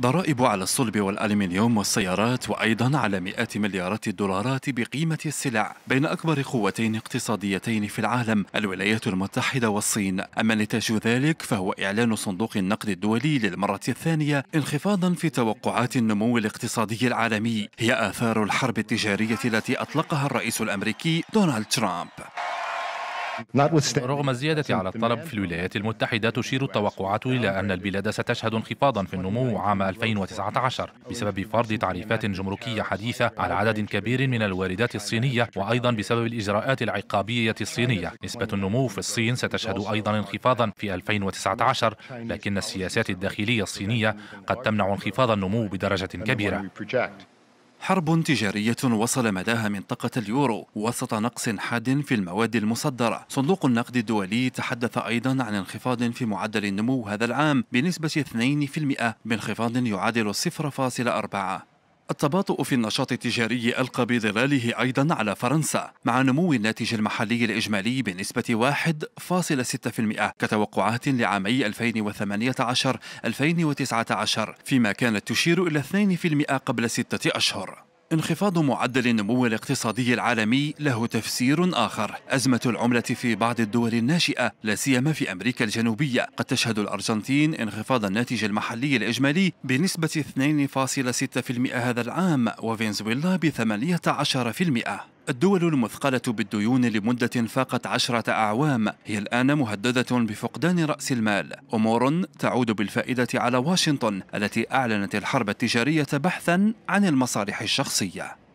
ضرائب على الصلب والألمنيوم والسيارات وأيضا على مئات مليارات الدولارات بقيمة السلع بين أكبر قوتين اقتصاديتين في العالم الولايات المتحدة والصين أما نتاج ذلك فهو إعلان صندوق النقد الدولي للمرة الثانية انخفاضا في توقعات النمو الاقتصادي العالمي هي آثار الحرب التجارية التي أطلقها الرئيس الأمريكي دونالد ترامب نعم. رغم الزيادة على نعم. الطلب في الولايات المتحدة تشير التوقعات إلى أن البلاد ستشهد انخفاضا في النمو عام 2019 بسبب فرض تعريفات جمركية حديثة على عدد كبير من الواردات الصينية وأيضا بسبب الإجراءات العقابية الصينية نسبة النمو في الصين ستشهد أيضا انخفاضا في 2019 لكن السياسات الداخلية الصينية قد تمنع انخفاض النمو بدرجة كبيرة حرب تجارية وصل مداها منطقة اليورو وسط نقص حاد في المواد المصدرة صندوق النقد الدولي تحدث أيضا عن انخفاض في معدل النمو هذا العام بنسبة 2% بانخفاض يعادل 0.4 التباطؤ في النشاط التجاري ألقى بظلاله أيضا على فرنسا مع نمو الناتج المحلي الإجمالي بنسبة 1.6% كتوقعات لعامي 2018-2019 فيما كانت تشير إلى 2% قبل ستة أشهر انخفاض معدل النمو الاقتصادي العالمي له تفسير آخر أزمة العملة في بعض الدول الناشئة لا سيما في أمريكا الجنوبية قد تشهد الأرجنتين انخفاض الناتج المحلي الإجمالي بنسبة 2.6% هذا العام وفنزويلا ب 18% الدول المثقلة بالديون لمدة فاقت عشرة أعوام هي الآن مهددة بفقدان رأس المال أمور تعود بالفائدة على واشنطن التي أعلنت الحرب التجارية بحثا عن المصالح الشخصية